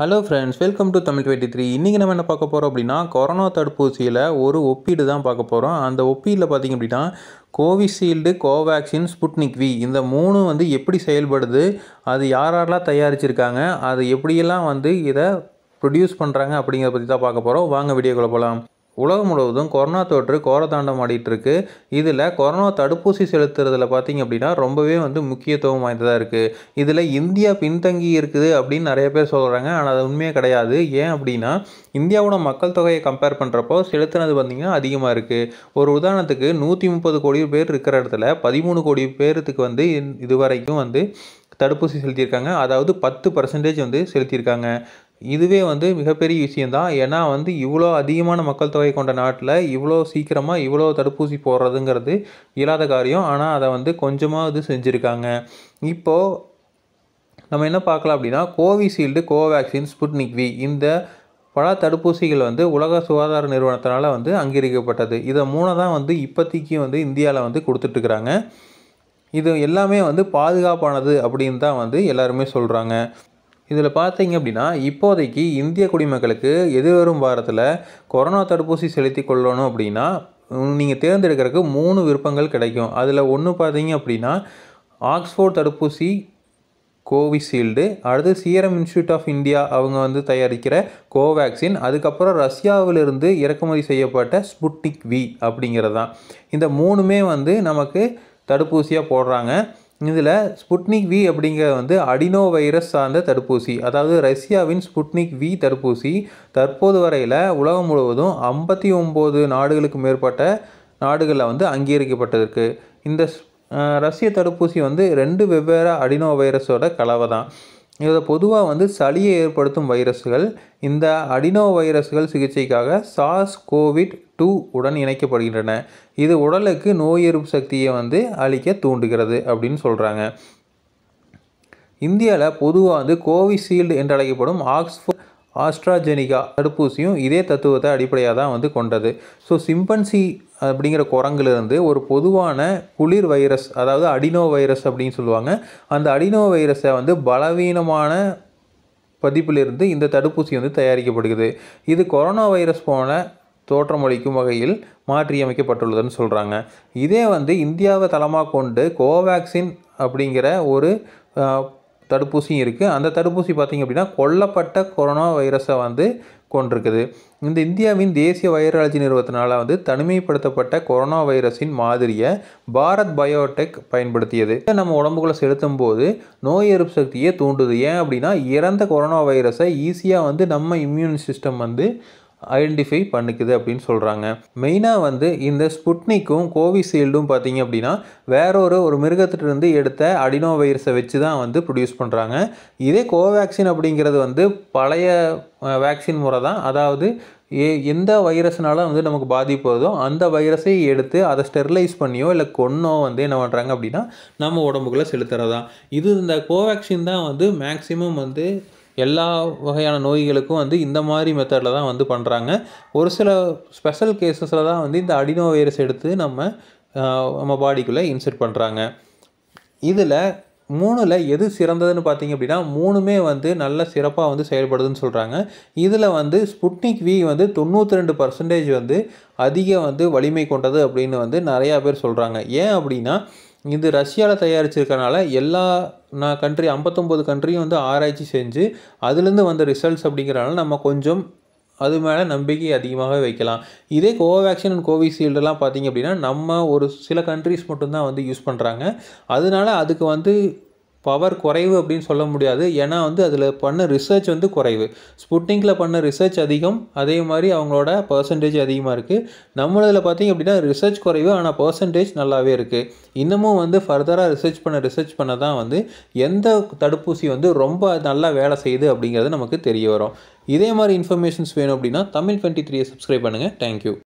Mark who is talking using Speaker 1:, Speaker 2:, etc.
Speaker 1: hello friends welcome to Tamil twenty three இன்றைக்கி நம்ம என்ன பார்க்க போகிறோம் அப்படின்னா கொரோனா தடுப்பூசியில் ஒரு ஒப்பீடு தான் பார்க்க போகிறோம் அந்த ஒப்பீடில் பார்த்திங்க அப்படின்னா கோவிஷீல்டு கோவேக்சின் ஸ்புட்னிக் வி இந்த மூணும் வந்து எப்படி செயல்படுது அது யார் யாரெல்லாம் தயாரிச்சிருக்காங்க அது எப்படியெல்லாம் வந்து இதை ப்ரொடியூஸ் பண்ணுறாங்க அப்படிங்கிறத பற்றி தான் பார்க்க போகிறோம் வாங்க வீடியோக்குள்ளே போகலாம் உலகம் முழுவதும் கொரோனா தொற்று கோரதாண்டம் இருக்கு இதில் கொரோனா தடுப்பூசி செலுத்துறதுல பார்த்திங்க அப்படின்னா ரொம்பவே வந்து முக்கியத்துவம் வாய்ந்ததாக இருக்குது இதில் இந்தியா பின்தங்கி இருக்குது அப்படின்னு நிறைய பேர் சொல்கிறாங்க ஆனால் அது உண்மையே கிடையாது ஏன் அப்படின்னா இந்தியாவோட மக்கள் தொகையை கம்பேர் பண்ணுறப்போ செலுத்துனது பார்த்திங்கன்னா அதிகமாக இருக்குது ஒரு உதாரணத்துக்கு நூற்றி முப்பது கோடி பேர் இருக்கிற இடத்துல பதிமூணு கோடி பேர்த்துக்கு வந்து இது வரைக்கும் வந்து தடுப்பூசி செலுத்தியிருக்காங்க அதாவது பத்து பர்சன்டேஜ் வந்து செலுத்தியிருக்காங்க இதுவே வந்து மிகப்பெரிய விஷயந்தான் ஏன்னா வந்து இவ்வளோ அதிகமான மக்கள் தொகை கொண்ட நாட்டில் இவ்வளோ சீக்கிரமாக இவ்வளோ தடுப்பூசி போடுறதுங்கிறது இயலாத காரியம் ஆனால் அதை வந்து கொஞ்சமாக இது செஞ்சுருக்காங்க இப்போது நம்ம என்ன பார்க்கலாம் அப்படின்னா கோவிஷீல்டு கோவேக்சின் ஸ்புட்னிக் வி இந்த பல தடுப்பூசிகள் வந்து உலக சுகாதார நிறுவனத்தினால் வந்து அங்கீகரிக்கப்பட்டது இதை மூணு தான் வந்து இப்போதைக்கு வந்து இந்தியாவில் வந்து கொடுத்துட்ருக்குறாங்க இது எல்லாமே வந்து பாதுகாப்பானது அப்படின்னு தான் வந்து எல்லாருமே சொல்கிறாங்க இதில் பார்த்தீங்க அப்படின்னா இப்போதைக்கு இந்திய குடிமக்களுக்கு எதிர்வரும் வாரத்தில் கொரோனா தடுப்பூசி செலுத்தி கொள்ளணும் அப்படின்னா நீங்கள் தேர்ந்தெடுக்கிறதுக்கு மூணு விருப்பங்கள் கிடைக்கும் அதில் ஒன்று பார்த்தீங்க அப்படின்னா ஆக்ஸ்ஃபோர்ட் தடுப்பூசி கோவிஷீல்டு அடுத்து சீரம் இன்ஸ்டியூட் ஆஃப் இந்தியா அவங்க வந்து தயாரிக்கிற கோவேக்சின் அதுக்கப்புறம் ரஷ்யாவிலிருந்து இறக்குமதி செய்யப்பட்ட ஸ்புட்டிக் வி அப்படிங்கிறது தான் இந்த மூணுமே வந்து நமக்கு தடுப்பூசியாக போடுறாங்க இதில் ஸ்புட்னிக் வி அப்படிங்கிற வந்து அடினோ வைரஸ் சார்ந்த தடுப்பூசி அதாவது ரஷ்யாவின் ஸ்புட்னிக் வி தடுப்பூசி தற்போது வரையில் உலகம் முழுவதும் ஐம்பத்தி ஒம்பது நாடுகளுக்கு மேற்பட்ட நாடுகளில் வந்து அங்கீகரிக்கப்பட்டிருக்கு இந்த ரஷ்ய தடுப்பூசி வந்து ரெண்டு வெவ்வேறு அடினோ வைரஸோட கலவை தான் இதை பொதுவாக வந்து சளியை ஏற்படுத்தும் வைரஸ்கள் இந்த அடினோ வைரஸ்கள் சிகிச்சைக்காக சாஸ் கோவிட் டூ உடன் இணைக்கப்படுகின்றன இது உடலுக்கு நோய் எதிர்ப்பு சக்தியை வந்து அளிக்க தூண்டுகிறது அப்படின்னு சொல்கிறாங்க இந்தியாவில் பொதுவாக வந்து கோவிஷீல்டு என்று அழைக்கப்படும் ஆக்ஸ்போர்ட் ஆஸ்ட்ராஜெனிகா தடுப்பூசியும் இதே தத்துவத்தை அடிப்படையாக தான் வந்து கொண்டது ஸோ சிம்பன்சி அப்படிங்கிற குரங்கிலிருந்து ஒரு பொதுவான குளிர் வைரஸ் அதாவது அடினோ வைரஸ் அப்படின்னு சொல்லுவாங்க அந்த அடினோ வைரஸை வந்து பலவீனமான பதிப்பிலிருந்து இந்த தடுப்பூசி வந்து தயாரிக்கப்படுகிறது இது கொரோனா வைரஸ் போன தோற்றமளிக்கும் வகையில் மாற்றியமைக்கப்பட்டுள்ளதுன்னு சொல்கிறாங்க இதே வந்து இந்தியாவை தளமாக கொண்டு கோவேக்சின் அப்படிங்கிற ஒரு தடுப்பூசியும் இருக்குது அந்த தடுப்பூசி பார்த்திங்க அப்படின்னா கொல்லப்பட்ட கொரோனா வைரஸை வந்து கொண்டிருக்குது இந்த இந்தியாவின் தேசிய வைரலஜி நிறுவனத்தினால் வந்து தனிமைப்படுத்தப்பட்ட கொரோனா வைரஸின் மாதிரியை பாரத் பயோடெக் பயன்படுத்தியது நம்ம உடம்புக்குள்ளே செலுத்தும் போது நோய் எதிர்ப்பு சக்தியை தூண்டுது ஏன் அப்படின்னா இறந்த கொரோனா வைரஸை ஈஸியாக வந்து நம்ம இம்யூன் சிஸ்டம் வந்து ஐடென்டிஃபை பண்ணிக்குது அப்படின்னு சொல்கிறாங்க மெயினாக வந்து இந்த ஸ்புட்னிக்கும் கோவிஷீல்டும் பார்த்திங்க அப்படின்னா வேறொரு ஒரு ஒரு மிருகத்திலிருந்து எடுத்த அடினோ வைரஸை வச்சு தான் வந்து ப்ரொடியூஸ் பண்ணுறாங்க இதே கோவேக்சின் அப்படிங்கிறது வந்து பழைய வேக்சின் முறை தான் அதாவது ஏ எந்த வைரஸ்னால வந்து நமக்கு பாதிப்பு வருதோ அந்த வைரஸை எடுத்து அதை ஸ்டெர்லைஸ் பண்ணியோ இல்லை கொன்னோ வந்து என்ன பண்ணுறாங்க அப்படின்னா நம்ம உடம்புக்குள்ளே செலுத்துகிறதா இது இந்த கோவேக்சின் தான் வந்து மேக்சிமம் வந்து எல்லா வகையான நோய்களுக்கும் வந்து இந்த மாதிரி மெத்தடில் தான் வந்து பண்ணுறாங்க ஒரு சில ஸ்பெஷல் கேஸஸில் தான் வந்து இந்த அடினோ வைரஸ் எடுத்து நம்ம நம்ம பாடிக்குள்ளே இன்செர்ட் பண்ணுறாங்க இதில் மூணில் எது சிறந்ததுன்னு பார்த்தீங்க அப்படின்னா மூணுமே வந்து நல்ல சிறப்பாக வந்து செயல்படுதுன்னு சொல்கிறாங்க இதில் வந்து ஸ்புட்னிக் வி வந்து தொண்ணூற்றி ரெண்டு பர்சன்டேஜ் வந்து அதிக வந்து வலிமை கொண்டது அப்படின்னு வந்து நிறையா பேர் சொல்கிறாங்க ஏன் அப்படின்னா இது ரஷ்யாவில் தயாரிச்சிருக்கனால எல்லா நான் கண்ட்ரி ஐம்பத்தொம்போது கண்ட்ரியும் வந்து ஆராய்ச்சி செஞ்சு அதுலேருந்து வந்த ரிசல்ட்ஸ் அப்படிங்கிறனால நம்ம கொஞ்சம் அது மேலே நம்பிக்கை அதிகமாகவே வைக்கலாம் இதே கோவேக்சின் அண்ட் கோவிஷீல்டுலாம் பார்த்திங்க அப்படின்னா நம்ம ஒரு சில கண்ட்ரிஸ் மட்டும்தான் வந்து யூஸ் பண்ணுறாங்க அதனால அதுக்கு வந்து பவர் குறைவு அப்படின்னு சொல்ல முடியாது ஏன்னா வந்து அதில் பண்ண ரிசர்ச் வந்து குறைவு ஸ்புட்னிங்கில் பண்ண ரிசர்ச் அதிகம் அதே மாதிரி அவங்களோட பர்சன்டேஜ் அதிகமாக இருக்குது நம்மளதில் பார்த்திங்க அப்படின்னா ரிசர்ச் குறைவு ஆனால் பர்சன்டேஜ் நல்லாவே இருக்குது இன்னமும் வந்து ஃபர்தராக ரிசர்ச் பண்ண ரிசர்ச் பண்ண தான் வந்து எந்த தடுப்பூசி வந்து ரொம்ப நல்லா வேலை செய்யுது அப்படிங்கிறது நமக்கு தெரிய வரும் இதே மாதிரி இன்ஃபர்மேஷன்ஸ் வேணும் அப்படின்னா தமிழ் டுவெண்ட்டி த்ரீயை சப்ஸ்கிரைப் பண்ணுங்கள் தேங்க்யூ